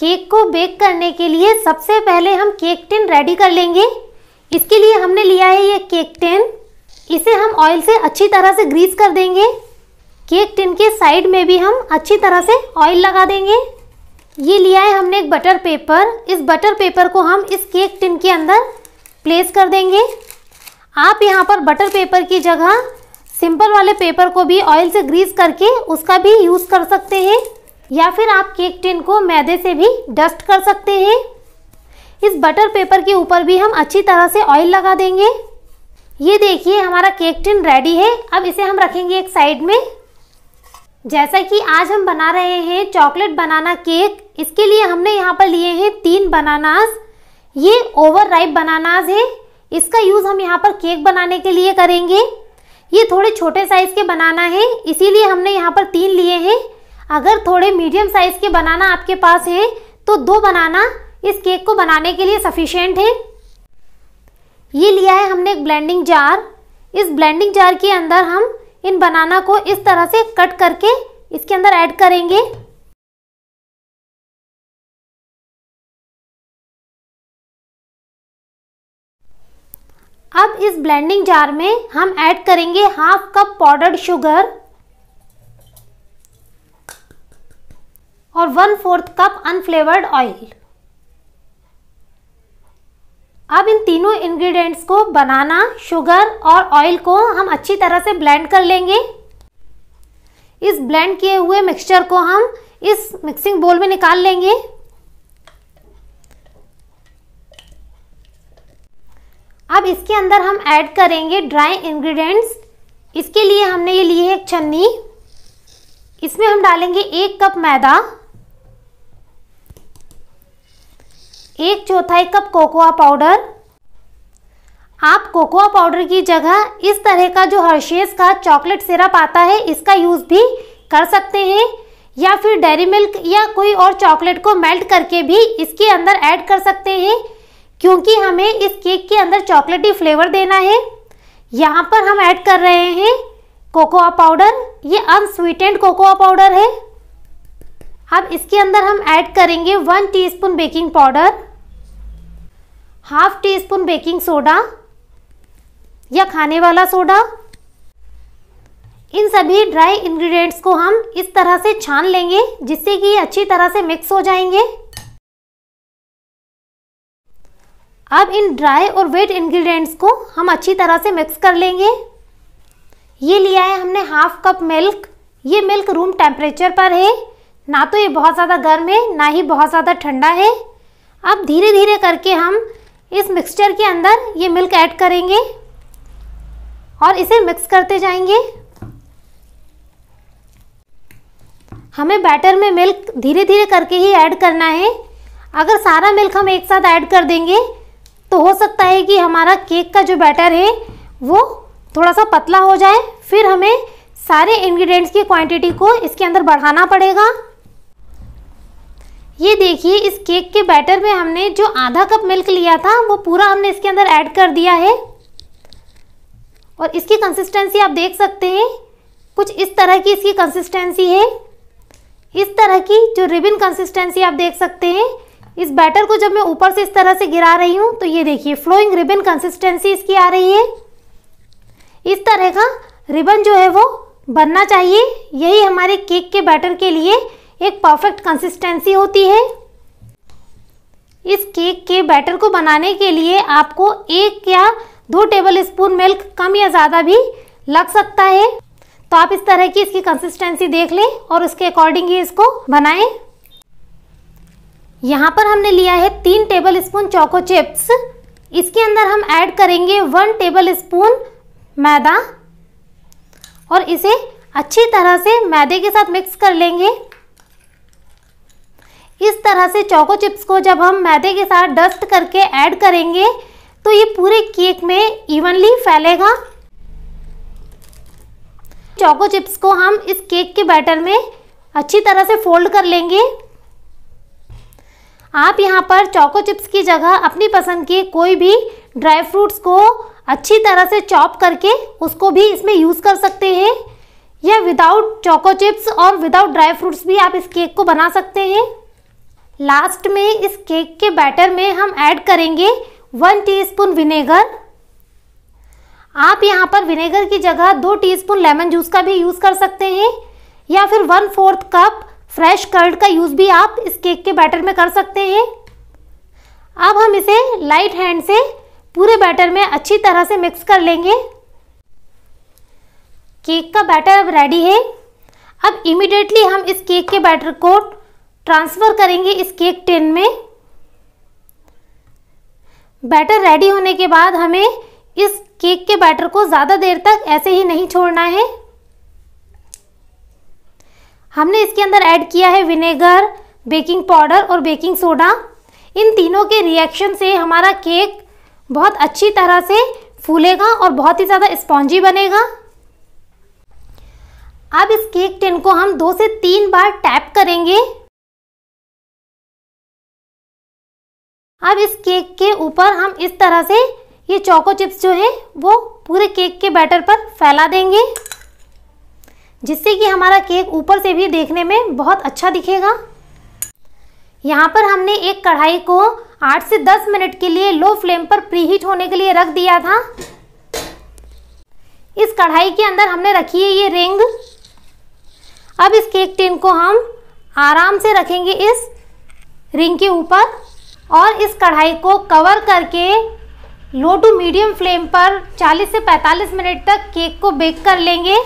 cake को bake करने के लिए सबसे पहले हम केक टिन रेडी कर लेंगे इसके लिए हमने लिया है ये केक टिन इसे हम ऑयल से अच्छी तरह से ग्रीस कर देंगे केक टिन के साइड में भी हम अच्छी तरह से ऑयल लगा देंगे ये लिया है हमने एक बटर पेपर इस बटर पेपर को हम इस केक टिन के अंदर प्लेस कर देंगे आप यहाँ पर बटर पेपर की जगह सिंपल वाले पेपर को भी ऑयल से ग्रीस करके उसका भी यूज़ कर सकते हैं या फिर आप केक टिन को मैदे से भी डस्ट कर सकते हैं इस बटर पेपर के ऊपर भी हम अच्छी तरह से ऑयल लगा देंगे ये देखिए हमारा केक टिन रेडी है अब इसे हम रखेंगे एक साइड में जैसा कि आज हम बना रहे हैं चॉकलेट बनाना केक इसके लिए हमने यहाँ पर लिए हैं तीन बनानास ये ओवर राइप बनानास है इसका यूज़ हम यहाँ पर केक बनाने के लिए करेंगे ये थोड़े छोटे साइज़ के बनाना है इसीलिए हमने यहाँ पर तीन लिए हैं अगर थोड़े मीडियम साइज़ के बनाना आपके पास है तो दो बनाना इस केक को बनाने के लिए सफिशेंट है ये लिया है हमने एक ब्लेंडिंग जार इस ब्लेंडिंग जार के अंदर हम इन बनाना को इस तरह से कट करके इसके अंदर ऐड करेंगे अब इस ब्लेंडिंग जार में हम ऐड करेंगे हाफ कप पाउडर्ड शुगर और one fourth cup unflavoured oil अब इन तीनों इंग्रेडिएंट्स को बनाना शुगर और ऑयल को हम अच्छी तरह से ब्लेंड कर लेंगे इस ब्लेंड किए हुए मिक्सचर को हम इस मिक्सिंग बोल में निकाल लेंगे अब इसके अंदर हम ऐड करेंगे ड्राई इंग्रेडिएंट्स इसके लिए हमने ये लिए है छन्नी इसमें हम डालेंगे एक कप मैदा एक चौथाई कप कोकोआ पाउडर आप कोकोआ पाउडर की जगह इस तरह का जो हर्शेस का चॉकलेट सिरप आता है इसका यूज़ भी कर सकते हैं या फिर डेरी मिल्क या कोई और चॉकलेट को मेल्ट करके भी इसके अंदर ऐड कर सकते हैं क्योंकि हमें इस केक के अंदर चॉकलेटी फ्लेवर देना है यहाँ पर हम ऐड कर रहे हैं कोकोआ पाउडर ये अनस्वीटेंड कोकोआ पाउडर है अब इसके अंदर हम ऐड करेंगे one teaspoon baking powder half teaspoon baking soda या खाने वाला सोडा इन सभी ड्राई इंग्रेडिएंट्स को हम इस तरह से छान लेंगे जिससे कि अच्छी तरह से मिक्स हो जाएंगे अब इन ड्राई और वेट इंग्रेडिएंट्स को हम अच्छी तरह से मिक्स कर लेंगे ये लिया है हमने हाफ कप मिल्क ये मिल्क रूम टेम्परेचर पर है ना तो ये बहुत ज़्यादा गर्म है ना ही बहुत ज़्यादा ठंडा है अब धीरे धीरे करके हम इस मिक्सचर के अंदर ये मिल्क ऐड करेंगे और इसे मिक्स करते जाएंगे हमें बैटर में मिल्क धीरे धीरे करके ही ऐड करना है अगर सारा मिल्क हम एक साथ ऐड कर देंगे तो हो सकता है कि हमारा केक का जो बैटर है वो थोड़ा सा पतला हो जाए फिर हमें सारे इंग्रेडिएंट्स की क्वांटिटी को इसके अंदर बढ़ाना पड़ेगा ये देखिए इस केक के बैटर में हमने जो आधा कप मिल्क लिया था वो पूरा हमने इसके अंदर ऐड कर दिया है और इसकी कंसिस्टेंसी आप देख सकते हैं कुछ इस तरह की इसकी कंसिस्टेंसी है इस तरह की जो रिबन कंसिस्टेंसी आप देख सकते हैं इस बैटर को जब मैं ऊपर से इस तरह से गिरा रही हूँ तो ये देखिए फ्लोइंग रिबन कंसिस्टेंसी इसकी आ रही है इस तरह का रिबन जो है वो बनना चाहिए यही हमारे केक के बैटर के लिए एक परफेक्ट कंसिस्टेंसी होती है इस केक के बैटर को बनाने के लिए आपको एक या दो टेबल स्पून मिल्क कम या ज़्यादा भी लग सकता है तो आप इस तरह की इसकी कंसिस्टेंसी देख लें और उसके अकॉर्डिंग ही इसको बनाएं यहाँ पर हमने लिया है तीन टेबल स्पून चोको चिप्स इसके अंदर हम ऐड करेंगे वन टेबल स्पून मैदा और इसे अच्छी तरह से मैदे के साथ मिक्स कर लेंगे इस तरह से चौको चिप्स को जब हम मैदे के साथ डस्ट करके ऐड करेंगे तो ये पूरे केक में इवनली फैलेगा चौको चिप्स को हम इस केक के बैटर में अच्छी तरह से फोल्ड कर लेंगे आप यहाँ पर चौको चिप्स की जगह अपनी पसंद के कोई भी ड्राई फ्रूट्स को अच्छी तरह से चॉप करके उसको भी इसमें यूज़ कर सकते हैं या विदाउट चौको चिप्स और विदाउट ड्राई फ्रूट्स भी आप इस केक को बना सकते हैं लास्ट में इस केक के बैटर में हम ऐड करेंगे वन टीस्पून विनेगर आप यहाँ पर विनेगर की जगह दो टीस्पून लेमन जूस का भी यूज़ कर सकते हैं या फिर one fourth cup fresh curd का यूज़ भी आप इस केक के बैटर में कर सकते हैं अब हम इसे लाइट हैंड से पूरे बैटर में अच्छी तरह से मिक्स कर लेंगे केक का बैटर अब रेडी है अब इमिडिएटली हम इस केक के बैटर को ट्रांसफ़र करेंगे इस केक टिन में बैटर रेडी होने के बाद हमें इस केक के बैटर को ज़्यादा देर तक ऐसे ही नहीं छोड़ना है हमने इसके अंदर ऐड किया है विनेगर बेकिंग पाउडर और बेकिंग सोडा इन तीनों के रिएक्शन से हमारा केक बहुत अच्छी तरह से फूलेगा और बहुत ही ज़्यादा स्पॉन्जी बनेगा अब इस केक टिन को हम दो से तीन बार टैप करेंगे अब इस केक के ऊपर हम इस तरह से ये चोको चिप्स जो है वो पूरे केक के बैटर पर फैला देंगे जिससे कि हमारा केक ऊपर से भी देखने में बहुत अच्छा दिखेगा यहाँ पर हमने एक कढ़ाई को 8 से 10 मिनट के लिए लो फ्लेम पर प्रीहीट होने के लिए रख दिया था इस कढ़ाई के अंदर हमने रखी है ये रिंग अब इस केक टिन को हम आराम से रखेंगे इस रिंग के ऊपर और इस कढ़ाई को कवर करके लो टू मीडियम फ्लेम पर 40 से 45 मिनट तक केक को बेक कर लेंगे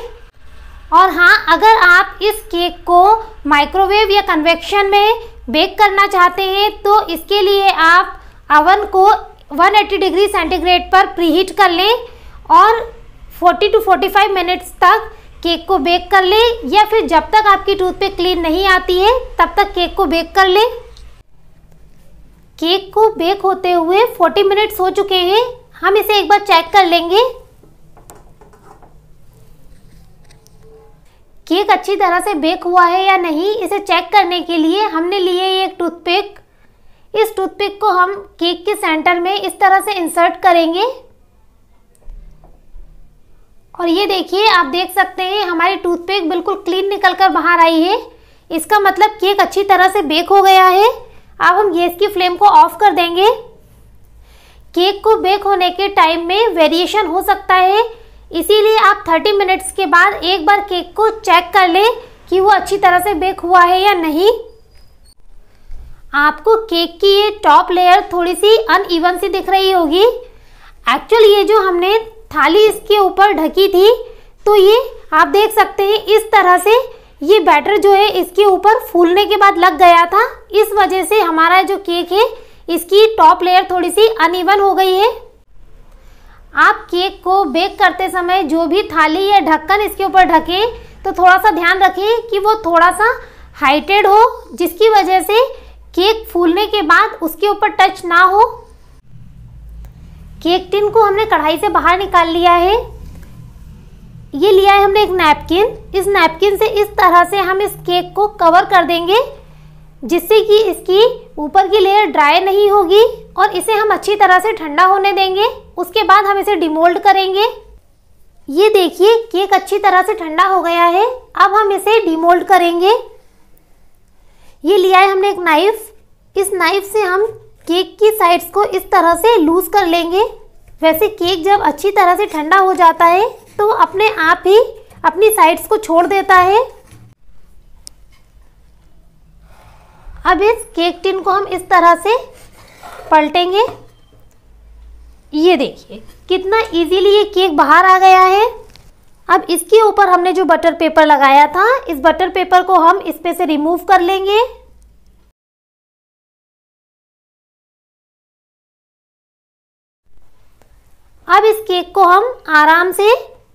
और हाँ अगर आप इस केक को माइक्रोवेव या कन्वेक्शन में बेक करना चाहते हैं तो इसके लिए आप अवन को 180 डिग्री सेंटीग्रेड पर प्रीहीट कर लें और 40 टू 45 मिनट्स तक केक को बेक कर लें या फिर जब तक आपकी टूथपिक क्लीन नहीं आती है तब तक केक को बेक कर लें केक को बेक होते हुए 40 मिनट्स हो चुके हैं हम इसे एक बार चेक कर लेंगे केक अच्छी तरह से बेक हुआ है या नहीं इसे चेक करने के लिए हमने लिए एक टूथपिक इस टूथपिक को हम केक के सेंटर में इस तरह से इंसर्ट करेंगे और ये देखिए आप देख सकते हैं हमारी टूथपिक बिल्कुल क्लीन निकल कर बाहर आई है इसका मतलब केक अच्छी तरह से बेक हो गया है अब हम गैस की फ्लेम को ऑफ कर देंगे केक को बेक होने के टाइम में वेरिएशन हो सकता है इसीलिए आप 30 मिनट्स के बाद एक बार केक को चेक कर लें कि वो अच्छी तरह से बेक हुआ है या नहीं आपको केक की ये टॉप लेयर थोड़ी सी अनइवन सी दिख रही होगी एक्चुअल ये जो हमने थाली इसके ऊपर ढकी थी तो ये आप देख सकते हैं इस तरह से ये बैटर जो है इसके ऊपर फूलने के बाद लग गया था इस वजह से हमारा जो केक है इसकी टॉप लेयर थोड़ी सी अनइवन हो गई है आप केक को बेक करते समय जो भी थाली या ढक्कन इसके ऊपर ढके तो थोड़ा सा ध्यान रखें कि वो थोड़ा सा हाइटेड हो जिसकी वजह से केक फूलने के बाद उसके ऊपर टच ना हो केक टिन को हमने कढ़ाई से बाहर निकाल लिया है ये लिया है हमने एक नैपकिन इस नैपकिन से इस तरह से हम इस केक को कवर कर देंगे जिससे कि इसकी ऊपर की लेयर ड्राई नहीं होगी और इसे हम अच्छी तरह से ठंडा होने देंगे उसके बाद हम इसे डिमोल्ड करेंगे ये देखिए केक अच्छी तरह से ठंडा हो गया है अब हम इसे डिमोल्ड करेंगे ये लिया है हमने एक नाइफ इस नाइफ से हम केक की साइड्स को इस तरह से लूज़ कर लेंगे वैसे केक जब अच्छी तरह से ठंडा हो जाता है तो वो अपने आप ही अपनी साइड्स को छोड़ देता है अब इस केक टिन को हम इस तरह से पलटेंगे ये देखिए कितना इजीली ये केक बाहर आ गया है अब इसके ऊपर हमने जो बटर पेपर लगाया था इस बटर पेपर को हम इस पे से रिमूव कर लेंगे अब इस केक को हम आराम से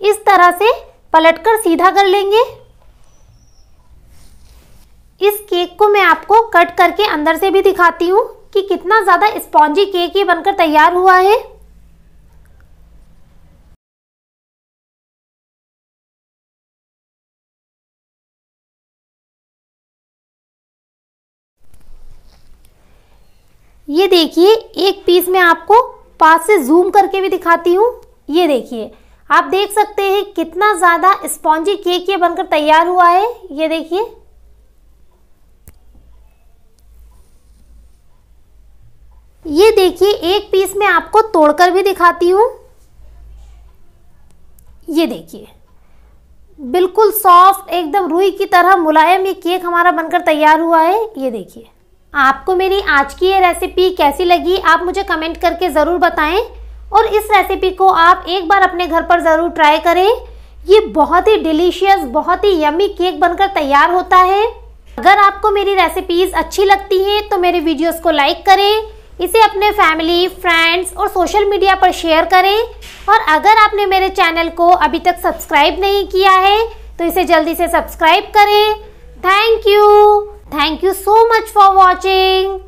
इस तरह से पलटकर सीधा कर लेंगे इस केक को मैं आपको कट करके अंदर से भी दिखाती हूँ कि कितना ज़्यादा स्पॉन्जी केक ये बनकर तैयार हुआ है ये देखिए एक पीस में आपको पास से जूम करके भी दिखाती हूँ ये देखिए आप देख सकते हैं कितना ज़्यादा स्पॉन्जी केक ये बनकर तैयार हुआ है ये देखिए ये देखिए एक पीस में आपको तोड़कर भी दिखाती हूं ये देखिए बिल्कुल सॉफ्ट एकदम रुई की तरह मुलायम ये केक हमारा बनकर तैयार हुआ है ये देखिए आपको मेरी आज की ये रेसिपी कैसी लगी आप मुझे कमेंट करके ज़रूर बताएं और इस रेसिपी को आप एक बार अपने घर पर ज़रूर ट्राई करें ये बहुत ही डिलीशियस बहुत ही यमी केक बनकर तैयार होता है अगर आपको मेरी रेसिपीज़ अच्छी लगती हैं तो मेरे वीडियोस को लाइक करें इसे अपने फैमिली फ्रेंड्स और सोशल मीडिया पर शेयर करें और अगर आपने मेरे चैनल को अभी तक सब्सक्राइब नहीं किया है तो इसे जल्दी से सब्सक्राइब करें thank you thank you so much for watching